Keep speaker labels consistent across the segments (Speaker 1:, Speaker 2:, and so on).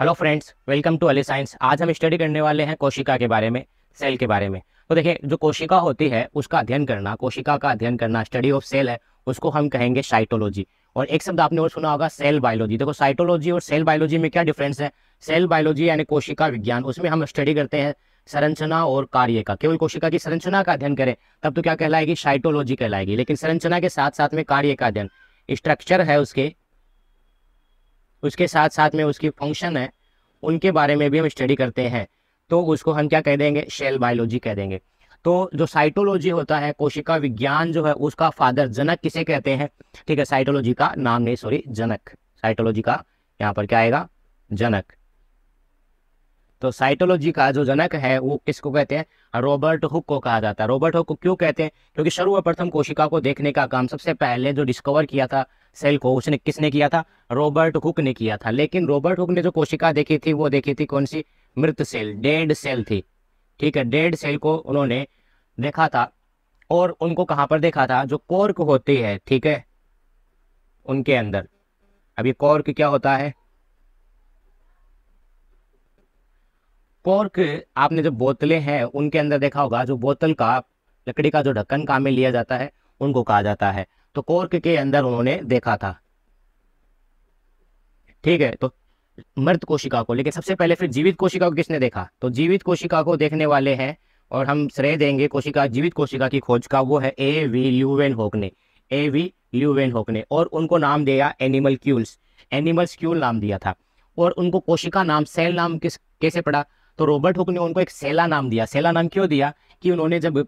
Speaker 1: hello friends welcome to Ali science आज हम study करने वाले हैं कोशिका के बारे में सेल के बारे में तो देखिए जो कोशिका होती है उसका अध्ययन करना कोशिका का अध्ययन करना स्टडी ऑफ सेल है उसको हम कहेंगे साइटोलॉजी और एक शब्द आपने और सुना होगा सेल बायोलॉजी देखो साइटोलॉजी और सेल बायोलॉजी में क्या डिफरेंस है सेल बायोलॉजी यानी कोशिका विज्ञान उसमें हम स्टडी करते हैं संरचना और कार्य का केवल कोशिका की संरचना का अध्ययन करें तब तो क्या कहलाएगी साइटोलॉजी कहलाएगी लेकिन संरचना के साथ साथ में कार्य का अध्ययन स्ट्रक्चर है उसके उसके साथ साथ में उसकी फंक्शन है उनके बारे में भी हम स्टडी करते हैं तो उसको हम क्या कह देंगे शेल बायोलॉजी कह देंगे तो जो साइटोलॉजी होता है कोशिका विज्ञान जो है उसका फादर जनक किसे कहते हैं ठीक है साइटोलॉजी का नाम नहीं सॉरी जनक साइटोलॉजी का यहाँ पर क्या आएगा जनक तो साइटोलॉजी का जो जनक है वो किसको कहते हैं रॉबर्ट हुक को कहा जाता है रॉबर्ट हुक को क्यों कहते हैं क्योंकि प्रथम कोशिका को देखने का काम सबसे पहले जो डिस्कवर किया था सेल को उसने किसने किया था रॉबर्ट हुक ने किया था लेकिन रॉबर्ट हुक ने जो कोशिका देखी थी वो देखी थी कौन सी मृत सेल डेड सेल थी ठीक है डेड सेल को उन्होंने देखा था और उनको कहां पर देखा था जो कॉर्क होती है ठीक है उनके अंदर अभी कोर्क कॉर्क क्या होता है पोर्क आपने जो बोतलें हैं उनके अंदर देखा होगा जो बोतल का लकड़ी का जो ढक्कन काम में लिया जाता है उनको कहा जाता है तो कोर्क के अंदर उन्होंने देखा था ठीक है तो मृत कोशिका को लेकिन सबसे पहले फिर जीवित कोशिका को किसने देखा तो जीवित कोशिका को देखने वाले हैं और हम श्रेय देंगे कोशिका जीवित कोशिका की खोज का वो है ए वी ल्यूवेन होक ने ए वी ल्यूवेन होक ने और उनको नाम दिया एनिमल क्यूल्स एनिमल्स क्यूल नाम दिया था और उनको कोशिका नाम सेल नाम किस कैसे पड़ा तो रॉबर्ट हुक ने उनको एक सेला नाम दिया सेला नाम क्यों दिया कि उन्होंने जब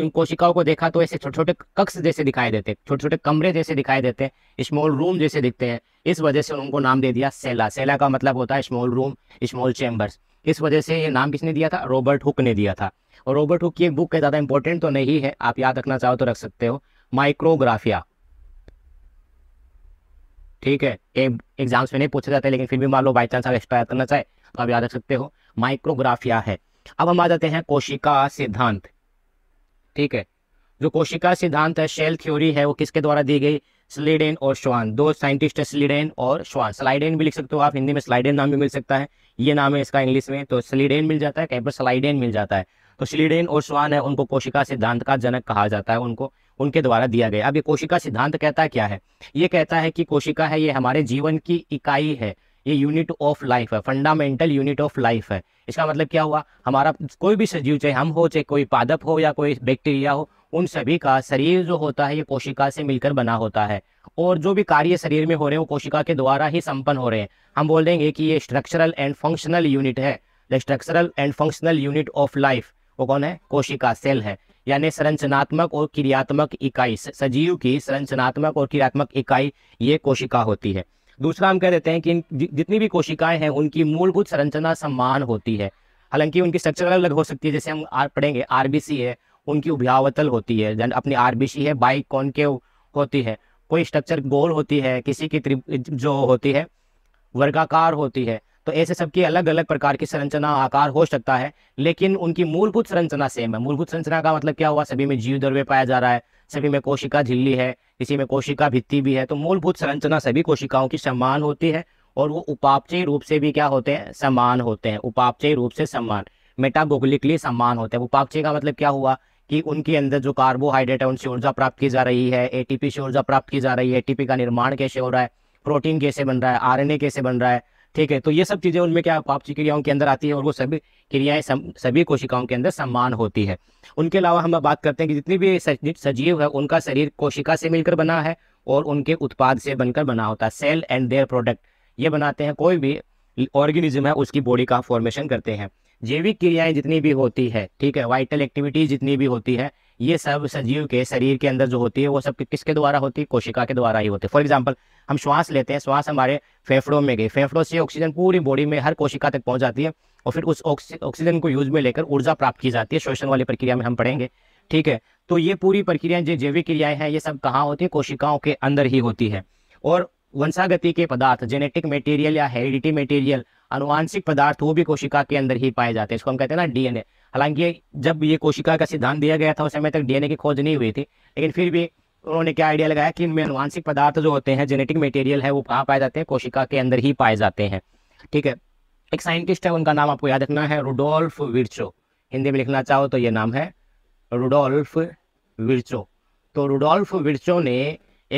Speaker 1: इन कोशिकाओं को देखा तो ऐसे छोटे छोटे कक्ष जैसे दिखाई देते छोटे छोटे कमरे जैसे दिखाई देते स्मॉल रूम जैसे दिखते हैं इस वजह से उनको नाम दे दिया सेला सेला का मतलब होता है स्मॉल रूम स्मॉल चैम्बर्स इस वजह से ये नाम किसने दिया था रॉबर्ट हुक ने दिया था और रॉबर्ट हुक की एक बुक है ज़्यादा इंपॉर्टेंट तो नहीं है आप याद रखना चाहो तो रख सकते हो माइक्रोग्राफिया ठीक है एग्जाम्स में नहीं पूछा जाता है लेकिन फिर भी मान लो बाई चांस आप एक्सपायर करना चाहे तो आप याद रख सकते हो माइक्रोग्राफिया है अब हम आ जाते हैं कोशिका सिद्धांत ठीक है जो कोशिका सिद्धांत है शेल थ्योरी है वो किसके द्वारा दी गई स्लीडेन और श्वान दो साइंटिस्ट है स्लीडेन और श्वान स्लाइडेन भी लिख सकते हो आप हिंदी में स्लाइडेन नाम भी मिल सकता है ये नाम है इसका इंग्लिश में तो स्लीडेन मिल जाता है कहीं पर स्लाइडेन मिल जाता है तो स्लीडेन और श्वान है उनको कोशिका सिद्धांत का जनक कहा जाता है उनको उनके द्वारा दिया गया अब ये कोशिका सिद्धांत कहता क्या है ये कहता है कि कोशिका है ये हमारे जीवन की इकाई है ये यूनिट ऑफ लाइफ है फंडामेंटल यूनिट ऑफ लाइफ है इसका मतलब क्या हुआ हमारा कोई भी सजीव चाहे हम हो चाहे कोई पादप हो या कोई बैक्टीरिया हो उन सभी का शरीर जो होता है ये कोशिका से मिलकर बना होता है और जो भी कार्य शरीर में हो रहे हैं वो कोशिका के द्वारा ही संपन्न हो रहे हैं हम बोल देंगे कि ये स्ट्रक्चरल एंड फंक्शनल यूनिट है the structural and functional unit of life वो कौन है कोशिका सेल है यानी संरचनात्मक और क्रियात्मक इकाई सजीव की संरचनात्मक और क्रियात्मक इकाई ये कोशिका होती है दूसरा हम कह देते हैं कि जितनी भी कोशिकाएं हैं उनकी मूलभूत संरचना समान होती है हालांकि उनकी स्ट्रक्चर अलग अलग हो सकती है जैसे हम आर पढ़ेंगे आरबीसी है उनकी उभ्यावतल होती है अपनी आरबीसी है बाइक कौन के होती है कोई स्ट्रक्चर गोल होती है किसी की जो होती है वर्गाकार होती है तो ऐसे सबके अलग अलग प्रकार की संरचना आकार हो सकता है लेकिन उनकी मूलभूत संरचना सेम है मूलभूत संरचना का मतलब क्या हुआ सभी में जीव द्रव्य पाया जा रहा है सभी में कोशिका झिल्ली है किसी में कोशिका भित्ति भी है तो मूलभूत संरचना सभी कोशिकाओं की समान होती है और वो उपापचयी रूप से भी क्या होते हैं समान होते हैं उपापचयी रूप से समान मेटागोगलिकली समान होते हैं उपापचय का मतलब क्या हुआ कि उनके अंदर जो कार्बोहाइड्रेट है उनसे ऊर्जा प्राप्त की जा रही है एटीपी से ऊर्जा प्राप्त की जा रही है एटीपी का निर्माण कैसे हो रहा है प्रोटीन कैसे बन रहा है आरएनए कैसे बन रहा है ठीक है तो ये सब चीज़ें उनमें क्या पापसी क्रियाओं के अंदर आती है और वो सभी क्रियाएं सभी कोशिकाओं के अंदर सम्मान होती है उनके अलावा हम बात करते हैं कि जितनी भी सजीव है उनका शरीर कोशिका से मिलकर बना है और उनके उत्पाद से बनकर बना होता है सेल एंड देयर प्रोडक्ट ये बनाते हैं कोई भी ऑर्गेनिज्म है उसकी बॉडी का फॉर्मेशन करते हैं जैविक क्रियाएं जितनी भी होती है ठीक है वाइटल एक्टिविटीज जितनी भी होती है ये सब सजीव के शरीर के अंदर जो होती है वो सब किसके द्वारा होती है कोशिका के द्वारा ही होती है फॉर एग्जाम्पल हम श्वास लेते हैं श्वास हमारे फेफड़ों में गई फेफड़ों से ऑक्सीजन पूरी बॉडी में हर कोशिका तक पहुंच जाती है और फिर उस ऑक्सीजन को यूज में लेकर ऊर्जा प्राप्त की जाती है शोषण वाली प्रक्रिया में हम पढ़ेंगे ठीक है तो ये पूरी प्रक्रिया जो जैविक क्रियाएं हैं ये सब कहाँ होती है कोशिकाओं के अंदर ही होती है और वंशागति के पदार्थ जेनेटिक मटेरियल या हेरिडिटी मटेरियल अनुवांशिक पदार्थ वो भी कोशिका के अंदर ही पाए जाते हैं इसको हम कहते हैं ना डीएनए हालांकि जब ये कोशिका का सिद्धांत दिया गया था उस समय तक डीएनए की खोज नहीं हुई थी लेकिन फिर भी उन्होंने क्या आइडिया लगाया कि इनमें अनुवांशिक पदार्थ जो होते हैं जेनेटिक मटेरियल है वो कहाँ पाए जाते हैं कोशिका के अंदर ही पाए जाते हैं ठीक है एक साइंटिस्ट है उनका नाम आपको याद रखना है रुडोल्फ विर्चो हिंदी में लिखना चाहो तो ये नाम है रुडोल्फ विर्चो तो रुडोल्फ विर्चो ने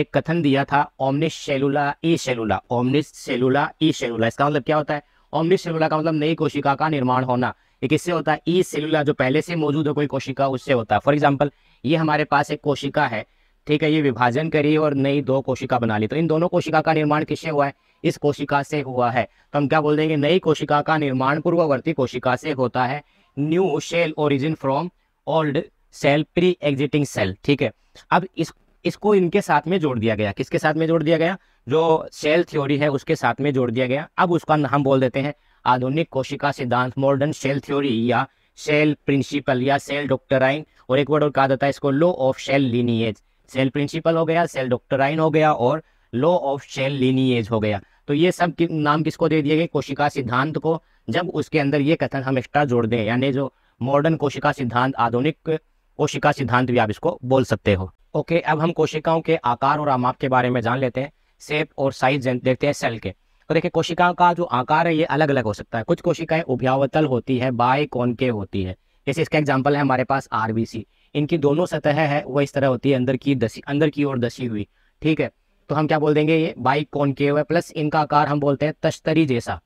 Speaker 1: एक कथन दिया था ओमनिस सेलुला ई सेलुला ओमनिस सेलुला ई सेलुला इसका मतलब क्या होता है ओमनिस सेलुला का मतलब नई कोशिका का निर्माण होना ये किससे होता है ई e सेलुला जो पहले से मौजूद है कोई कोशिका उससे होता है फॉर एग्जाम्पल ये हमारे पास एक कोशिका है ठीक है ये विभाजन करी और नई दो कोशिका बना ली तो इन दोनों कोशिका का निर्माण किससे हुआ है इस कोशिका से हुआ है तो हम क्या बोल देंगे नई कोशिका का निर्माण पूर्ववर्ती कोशिका से होता है new cell origin from old cell pre existing cell ठीक है अब इस इसको इनके साथ में जोड़ दिया गया किसके साथ में जोड़ दिया गया जो सेल थ्योरी है उसके साथ में जोड़ दिया गया अब उसका हम बोल देते हैं आधुनिक कोशिका सिद्धांत मॉडर्न सेल थ्योरी या सेल प्रिंसिपल या सेल डॉक्टराइन और एक वर्ड और कहा जाता है इसको law of cell lineage cell principle हो गया सेल डॉक्टराइन हो गया और लो ऑफ सेल लिनिएज हो गया तो ये सब कि, नाम किसको दे दिए गए कोशिका सिद्धांत को जब उसके अंदर ये कथन हम एक्स्ट्रा जोड़ दें यानी जो मॉडर्न कोशिका सिद्धांत आधुनिक कोशिका सिद्धांत भी आप इसको बोल सकते हो ओके अब हम कोशिकाओं के आकार और आमाप के बारे में जान लेते हैं सेप और साइज देखते हैं सेल के तो देखिए कोशिकाओं का जो आकार है ये अलग अलग हो सकता है कुछ कोशिकाएं उभ्यावतल होती है बाय कौनके होती है जैसे इसका एग्जाम्पल है हमारे पास आरबीसी इनकी दोनों सतह है वो इस तरह होती है अंदर की दसी अंदर की ओर दसी हुई ठीक है तो हम क्या बोल देंगे ये बाइक कौन के हुए प्लस इनका आकार हम बोलते हैं तस्तरी जैसा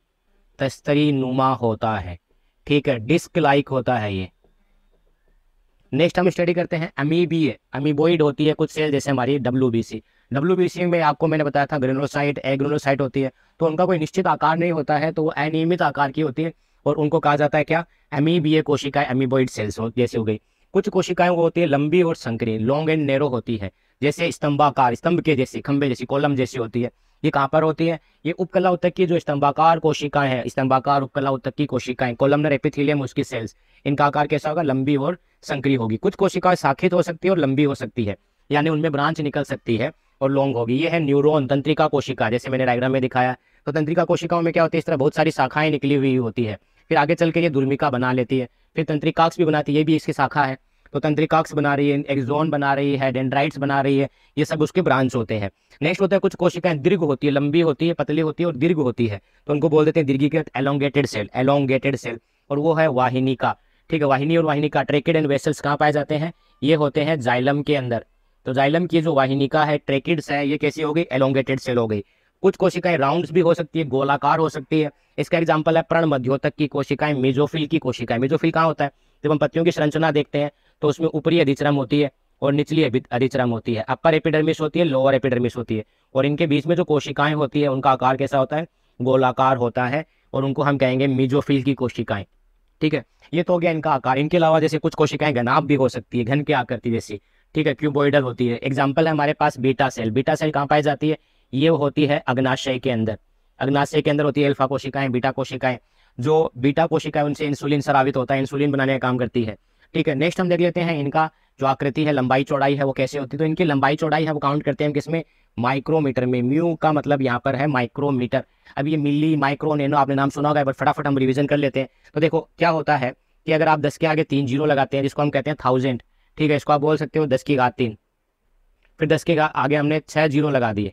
Speaker 1: तस्तरी नुमा होता है ठीक है डिस्क लाइक होता है ये नेक्स्ट हम स्टडी करते हैं अमीबी अमीबोइड होती है कुछ सेल जैसे हमारी डब्ल्यू डब्ल्यू में आपको मैंने बताया था ग्रेनोसाइट एग्रेनोसाइट होती है तो उनका कोई निश्चित आकार नहीं होता है तो वो अनियमित आकार की होती है और उनको कहा जाता है क्या एमीबीए कोशिकाएं एमीबॉइड सेल्स हो जैसे हो गई कुछ कोशिकाएं वो होती है लंबी और संकरी लॉन्ग एंड नेरो होती है जैसे स्तंभाकार स्तंभ के जैसे खंबे जैसी कोलम जैसी होती है ये कहाँ पर होती है ये उपकला उत्तक की जो स्तंभाकार कोशिकाएं हैं स्तंभाकार उपकला उत्तक की कोशिकाएं कोलमनर एपिथिलियम उसकी सेल्स इनका आकार कैसा होगा लंबी और संकरी होगी कुछ कोशिकाएं शाखित हो सकती है और लंबी हो सकती है यानी उनमें ब्रांच निकल सकती है और लॉन्ग होगी ये है न्यूरोन तंत्रिका कोशिका जैसे मैंने डायग्राम में दिखाया तो तंत्रिका कोशिकाओं में क्या होती है इस तरह बहुत सारी शाखाएं निकली हुई होती है फिर आगे चल के ये दुर्मिका बना लेती है फिर तंत्रिकाक्ष भी बनाती है ये भी इसकी शाखा है तो तंत्रिकाक्ष बना रही है एक्जोन बना रही है डेंड्राइट्स बना रही है ये सब उसके ब्रांच होते हैं नेक्स्ट होता है कुछ कोशिकाएं दीर्घ होती है लंबी होती है पतली होती है और दीर्घ होती है तो उनको बोल देते हैं दीर्घीकृत एलोंगेटेड सेल एलोंगेटेड सेल और वो है वाहिनी का ठीक है वाहिनी और वाहिनी का ट्रेकेड एंड वेसल्स कहाँ पाए जाते हैं ये होते हैं जाइलम के अंदर तो जाइलम की जो वाहिनिका है ट्रेकिड्स है ये कैसी हो गई एलोंगेटेड सेल हो गई कुछ कोशिकाएं राउंड भी हो सकती है गोलाकार हो सकती है इसका एग्जाम्पल है प्रण मध्योतक की कोशिकाएं मेजोफिल की कोशिकाएं मेजोफिल कहाँ होता है जब हम पत्तियों की संरचना देखते हैं तो उसमें ऊपरी अधिचरम होती है और निचली अधिचरम होती है अपर एपिडर्मिस होती है लोअर एपिडर्मिस होती है और इनके बीच में जो कोशिकाएं होती है उनका आकार कैसा होता है गोलाकार होता है और उनको हम कहेंगे मिजोफिल की कोशिकाएं ठीक है ये तो हो गया इनका आकार इनके अलावा जैसे कुछ कोशिकाएं घनाभ भी हो सकती है घन की आकृति जैसी ठीक है क्यूबोइडल होती है एग्जाम्पल है हमारे पास बीटा सेल बीटा सेल कहाँ पाई जाती है ये होती है अग्नाशय के अंदर अग्नाशय के अंदर होती है एल्फा कोशिकाएं बीटा कोशिकाएं जो बीटा कोशिकाएं उनसे इंसुलिन सराबित होता है इंसुलिन बनाने का काम करती है ठीक है नेक्स्ट हम देख लेते हैं इनका जो आकृति है लंबाई चौड़ाई है वो कैसे होती है तो इनकी लंबाई चौड़ाई है वो काउंट करते हैं हम किसमें माइक्रोमीटर में म्यू का मतलब यहाँ पर है माइक्रोमीटर अब ये मिली माइक्रो नैनो आपने नाम सुना होगा बट फटाफट हम रिविजन कर लेते हैं तो देखो क्या होता है कि अगर आप दस के आगे तीन जीरो लगाते हैं जिसको हम कहते हैं थाउजेंड ठीक है इसको आप बोल सकते हो दस की घात तीन फिर दस के आगे हमने छः जीरो लगा दिए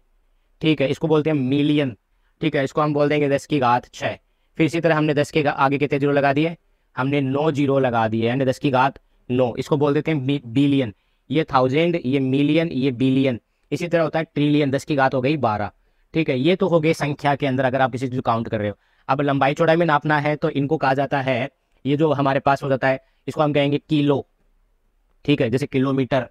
Speaker 1: ठीक है इसको बोलते हैं मिलियन ठीक है इसको हम बोल देंगे दस की घात छः फिर इसी तरह हमने दस के आगे कितने जीरो लगा दिए हमने नौ जीरो लगा दिए यानी दस की घात नौ इसको बोल देते हैं बिलियन ये थाउजेंड ये मिलियन ये बिलियन इसी तरह होता है ट्रिलियन दस की घात हो गई बारह ठीक है ये तो हो गई संख्या के अंदर अगर आप किसी चीज़ काउंट कर रहे हो अब लंबाई चौड़ाई में नापना है तो इनको कहा जाता है ये जो हमारे पास हो जाता है इसको हम कहेंगे किलो ठीक है जैसे किलोमीटर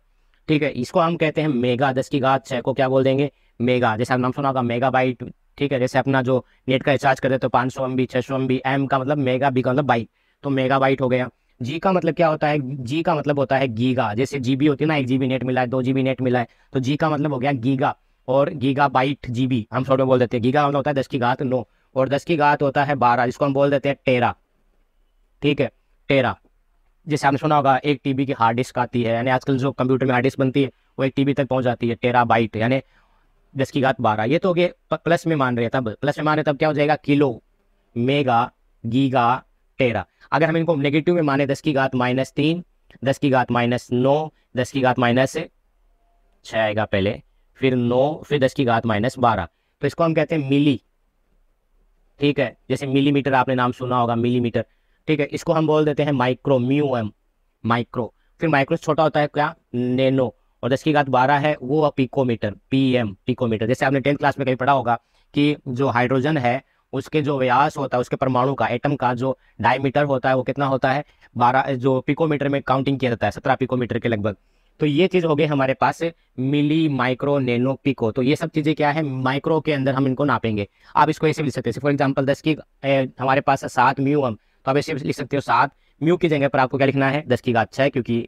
Speaker 1: ठीक है इसको हम कहते हैं मेगा दस की घात छः को क्या बोल देंगे मेगा जैसे नाम सुना होगा मेगा बाइट ठीक है जैसे अपना जो नेट का रिचार्ज करते तो पाँच सौ एम बी छः सौ एम बी एम का मतलब मेगा बी का मतलब बाइट तो मेगा बाइट हो गया जी का मतलब क्या होता है जी का मतलब होता है गीगा जैसे जीबी होती है ना एक जीबी नेट मिला है दो जीबी नेट मिला है तो जी का मतलब हो गया गीगा और गीगा बाइट जीबी हम शॉर्ट में बोल देते हैं गीगा मतलब होता है दस की घात नौ और दस की घात होता है बारह जिसको हम बोल देते हैं टेरा ठीक है टेरा जैसे आपने सुना होगा एक टीबी की हार्ड डिस्क आती है यानी आजकल जो कंप्यूटर में हार्ड डिस्क बनती है वो एक टीबी तक पहुंच जाती है टेरा बाइट यानी दस की घात बारह ये तो हो गए प्लस में मान रहे तब प्लस में मान रहे तब क्या हो जाएगा किलो मेगा गीगा टेरा अगर हम इनको नेगेटिव में माने दस की घात माइनस तीन दस की घात माइनस नौ दस की घात माइनस छः आएगा पहले फिर नौ फिर दस की घात माइनस बारह तो इसको हम कहते हैं मिली ठीक है जैसे मिलीमीटर आपने नाम सुना होगा मिलीमीटर ठीक है इसको हम बोल देते हैं माइक्रो म्यू एम माइक्रो फिर माइक्रो छोटा होता है क्या नैनो और दस की घात बारह है वो पिकोमीटर पी एम पिकोमीटर जैसे आपने टेंथ क्लास में कहीं पढ़ा होगा कि जो हाइड्रोजन है उसके जो व्यास होता है उसके परमाणु का एटम का जो डायमीटर होता है वो कितना होता है बारह जो पिकोमीटर में काउंटिंग किया जाता है सत्रह पिकोमीटर के लगभग तो ये चीज़ हो गई हमारे पास मिली माइक्रो नैनो पिको तो ये सब चीज़ें क्या है माइक्रो के अंदर हम इनको नापेंगे आप इसको ऐसे मिल सकते हैं फॉर एग्जाम्पल दस की ए, हमारे पास सात म्यू एम तो आप ऐसे लिख सकते हो सात म्यू की जगह पर आपको क्या लिखना है दस की घात छः क्योंकि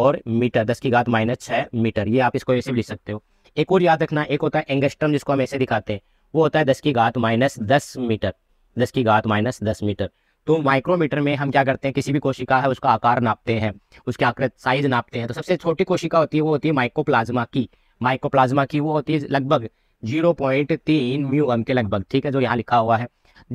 Speaker 1: और मीटर दस की घात माइनस छः मीटर ये आप इसको ऐसे भी लिख सकते हो एक और याद रखना एक होता है एंगस्ट्रम जिसको हम ऐसे दिखाते हैं वो होता है दस की घात माइनस दस मीटर दस की घात माइनस दस मीटर तो माइक्रोमीटर में हम क्या करते हैं किसी भी कोशिका है उसका आकार नापते हैं उसके आकृत साइज नापते हैं तो सबसे छोटी कोशिका होती है वो होती है माइकोप्लाज्मा की माइकोप्लाज्मा की वो होती है लगभग जीरो पॉइंट तीन म्यू एम के लगभग ठीक है जो यहाँ लिखा हुआ है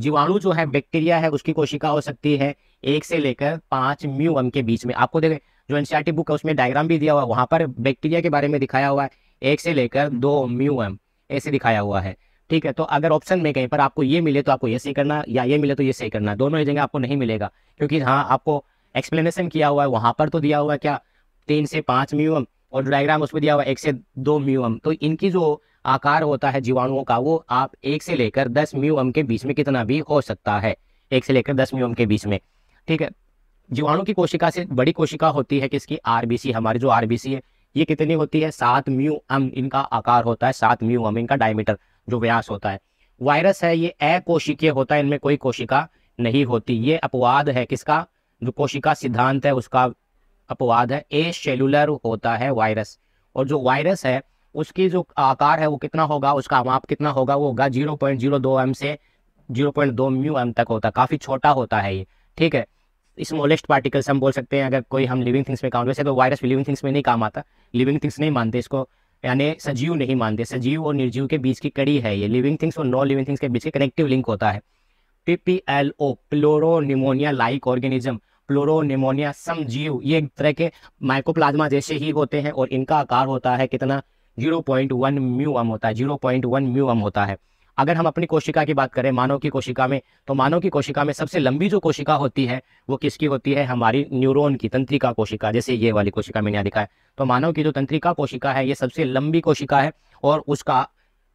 Speaker 1: जीवाणु जो है बैक्टीरिया है उसकी कोशिका हो सकती है एक से लेकर पांच म्यू एम के बीच में आपको देखें जो एनसीआरटी बुक है उसमें डायग्राम भी दिया हुआ वहां पर बैक्टीरिया के बारे में दिखाया हुआ है एक से लेकर दो म्यू एम ऐसे दिखाया हुआ है ठीक है तो अगर ऑप्शन में कहीं पर आपको ये मिले तो आपको ये सही करना या ये मिले तो ये सही करना दोनों जगह आपको नहीं मिलेगा क्योंकि हाँ आपको एक्सप्लेनेशन किया हुआ है वहां पर तो दिया हुआ है क्या तीन से पांच म्यू एम और डायग्राम उसमें दिया हुआ है एक से दो म्यू एम तो इनकी जो आकार होता है जीवाणुओं का वो आप एक से लेकर दस म्यूअम के बीच में कितना भी हो सकता है एक से लेकर दस म्यूअम के बीच में ठीक है जीवाणु की कोशिका से बड़ी कोशिका होती है किसकी आरबीसी हमारी जो आरबीसी है ये कितनी होती है सात म्यू अम इनका आकार होता है सात म्यू अम इनका डायमीटर जो व्यास होता है वायरस है ये अकोशिकीय होता है इनमें कोई कोशिका नहीं होती ये अपवाद है किसका जो कोशिका सिद्धांत है उसका अपवाद है ए सेलुलर होता है वायरस और जो वायरस है उसकी जो आकार है वो कितना होगा उसका माप कितना होगा वो होगा जीरो पॉइंट जीरो दो एम से जीरो पॉइंट दो म्यू एम तक होता है काफ़ी छोटा होता है ये ठीक है स्मॉलेस्ट से हम बोल सकते हैं अगर कोई हम लिविंग थिंग्स में काम वैसे तो वायरस लिविंग थिंग्स में नहीं काम आता लिविंग थिंग्स नहीं मानते इसको यानी सजीव नहीं मानते सजीव और निर्जीव के बीच की कड़ी है ये लिविंग थिंग्स और नॉन लिविंग थिंग्स के बीच के कनेक्टिव लिंक होता है P P L O pleuropneumonia like organism pleuropneumonia समजीव ये एक तरह के माइकोप्लाज्मा जैसे ही होते हैं और इनका आकार होता है कितना zero point one mu M होता है zero point one mu M होता है अगर हम अपनी कोशिका की बात करें मानव की कोशिका में तो मानव की कोशिका में सबसे लंबी जो कोशिका होती है वो किसकी होती है हमारी न्यूरोन की तंत्रिका कोशिका जैसे ये वाली कोशिका मैंने यहाँ दिखाया है तो मानव की जो तंत्रिका कोशिका है ये सबसे लंबी कोशिका है और उसका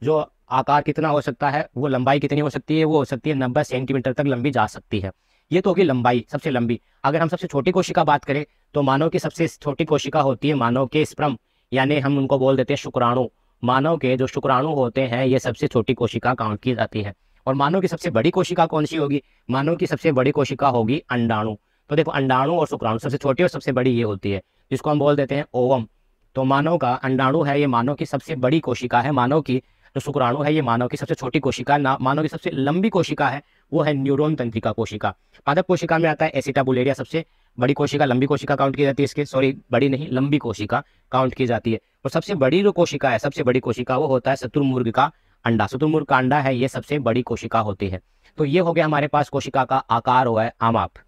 Speaker 1: जो आकार कितना हो सकता है वो लंबाई कितनी हो सकती है वो हो सकती है नब्बे सेंटीमीटर तक लंबी जा सकती है ये तो होगी लंबाई सबसे लंबी अगर हम सबसे छोटी कोशिका बात करें तो मानव की सबसे छोटी कोशिका होती है मानव के स्प्रम यानी हम उनको बोल देते हैं शुक्राणु मानव के जो शुक्राणु होते हैं ये सबसे छोटी कोशिका काउंट की जाती है और मानव की सबसे बड़ी कोशिका कौन सी होगी मानव की सबसे बड़ी कोशिका होगी अंडाणु तो देखो अंडाणु और शुक्राणु सबसे छोटी और सबसे बड़ी ये होती है जिसको हम बोल देते हैं ओवम तो मानव का अंडाणु है ये मानव की सबसे बड़ी कोशिका है मानव की जो शुक्राणु है ये मानव की सबसे छोटी कोशिका ना मानव की सबसे लंबी कोशिका है वो है न्यूरोन तंत्रिका कोशिका पादप कोशिका में आता है एसिटाबुलेरिया सबसे बड़ी कोशिका लंबी कोशिका काउंट की जाती है इसके सॉरी बड़ी नहीं लंबी कोशिका काउंट की जाती है और सबसे बड़ी जो कोशिका है सबसे बड़ी कोशिका वो होता है शत्रुमुर्ग का अंडा शत्रुमुर्ग का अंडा है ये सबसे बड़ी कोशिका होती है तो ये हो गया हमारे पास कोशिका का आकार हुआ है आमाप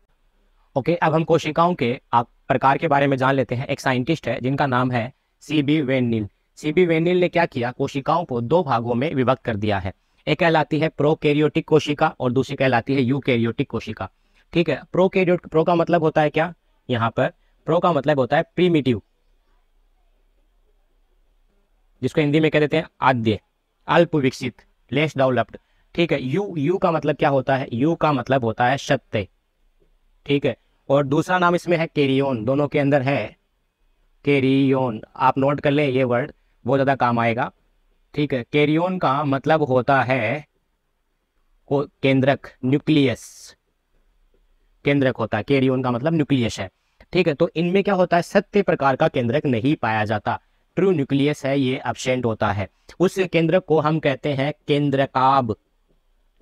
Speaker 1: ओके अब हम कोशिकाओं के प्रकार के बारे में जान लेते हैं एक साइंटिस्ट है जिनका नाम है C B van Niel C B van Niel ने क्या किया कोशिकाओं को दो भागों में विभक्त कर दिया है एक कहलाती है प्रोकैरियोटिक कोशिका और दूसरी कहलाती है यूकैरियोटिक कोशिका ठीक है प्रो के प्रो का मतलब होता है क्या यहाँ पर प्रो का मतलब होता है प्रीमिटिव जिसको हिंदी में कह देते हैं आद्य अल्प विकसित लेस डेवलप्ड ठीक है यू यू का मतलब क्या होता है यू का मतलब होता है सत्य ठीक है और दूसरा नाम इसमें है केरियोन दोनों के अंदर है केरियोन आप नोट कर ले ये वर्ड बहुत ज़्यादा काम आएगा ठीक है केरियोन का मतलब होता है केंद्रक न्यूक्लियस केंद्रक होता है केरियोन का मतलब न्यूक्लियस है ठीक है तो इनमें क्या होता है सत्य प्रकार का केंद्रक नहीं पाया जाता ट्रू न्यूक्लियस है ये एबसेंट होता है उस केंद्रक को हम कहते हैं केंद्रकाब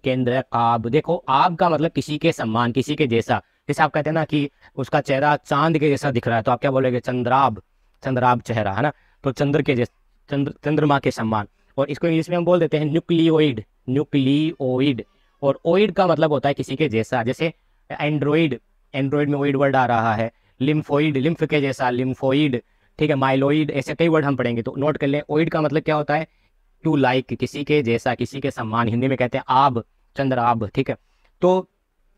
Speaker 1: केंद्रकाब देखो आब का मतलब किसी के सम्मान किसी के जैसा जैसे आप कहते हैं ना कि उसका चेहरा चांद के जैसा दिख रहा है तो आप क्या बोलेंगे चंद्राब चंद्राब चेहरा है ना तो चंद्र के जैसा चंद्र चंद्रमा के सम्मान और इसको इंग्लिश में हम बोल देते हैं न्यूक्लियोइड न्यूक्लियोइड और ओइड का मतलब होता है किसी के जैसा जैसे एंड्रॉइड एंड्रॉइड में ओइड वर्ड आ रहा है लिम्फोइड लिम्फ के जैसा लिम्फोइड ठीक है माइलोइड ऐसे कई वर्ड हम पढ़ेंगे तो नोट कर लें ओइड का मतलब क्या होता है टू लाइक किसी के जैसा किसी के सम्मान हिंदी में कहते हैं आब चंद्र आब ठीक है तो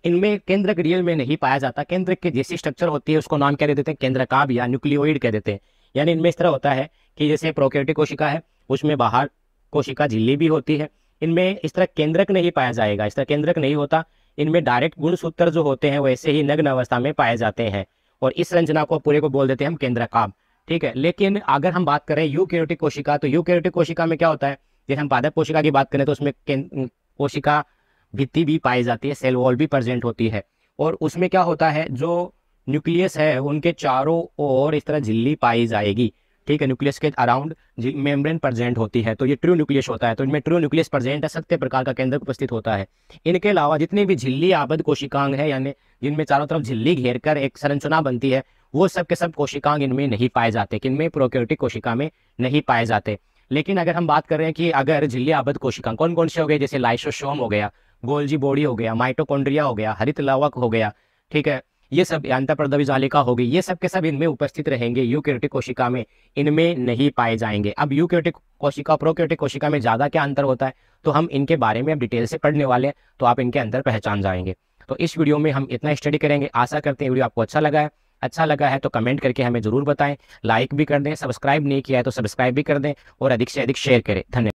Speaker 1: इनमें केंद्रक रियल में नहीं पाया जाता केंद्रक की के जैसी स्ट्रक्चर होती है उसको नाम क्या देते हैं केंद्रकाब या न्यूक्लियोइड कह देते हैं यानी इनमें इस तरह होता है कि जैसे प्रोकेटिक कोशिका है उसमें बाहर कोशिका झिल्ली भी होती है इनमें इस तरह केंद्रक नहीं पाया जाएगा इस तरह केंद्रक नहीं होता इनमें डायरेक्ट गुण सूत्र जो होते हैं वैसे ही नग्न अवस्था में पाए जाते हैं और इस रंजना को पूरे को बोल देते हैं हम काम ठीक है लेकिन अगर हम बात करें यूकेरोटिक कोशिका तो यूकेरोटिक कोशिका में क्या होता है जैसे हम पादप कोशिका की बात करें तो उसमें कोशिका भित्ति भी पाई जाती है सेल वॉल भी प्रेजेंट होती है और उसमें क्या होता है जो न्यूक्लियस है उनके चारों ओर इस तरह झिल्ली पाई जाएगी ठीक है न्यूक्लियस के अराउंड मेम्ब्रेन प्रेजेंट होती है तो ये ट्रू न्यूक्लियस होता है तो इनमें ट्रू न्यूक्लियस प्रेजेंट है सत्य प्रकार का केंद्र उपस्थित होता है इनके अलावा जितनी भी झिल्ली आबद्ध कोशिकांग है यानी जिनमें चारों तरफ झिल्ली घेर कर एक संरचना बनती है वो सब के सब कोशिकांग इनमें नहीं पाए जाते इनमें प्रोक्योटिक कोशिका में नहीं पाए जाते लेकिन अगर हम बात कर रहे हैं कि अगर झिल्ली आबद्ध कोशिकांग कौन कौन से हो गए जैसे लाइसोशोम हो गया गोल्जी बॉडी हो गया माइटोकॉन्ड्रिया हो गया हरित लवक हो गया ठीक है ये सब यांता प्रदवी जालिका होगी ये सब के सब इनमें उपस्थित रहेंगे यूक्योटिक कोशिका में इनमें नहीं पाए जाएंगे अब यूक्योटिक कोशिका प्रोक्योटिक कोशिका में ज़्यादा क्या अंतर होता है तो हम इनके बारे में अब डिटेल से पढ़ने वाले हैं तो आप इनके अंदर पहचान जाएंगे तो इस वीडियो में हम इतना स्टडी करेंगे आशा करते हैं वीडियो आपको अच्छा लगा है अच्छा लगा है तो कमेंट करके हमें जरूर बताएं लाइक भी कर दें सब्सक्राइब नहीं किया है तो सब्सक्राइब भी कर दें और अधिक से अधिक शेयर करें धन्यवाद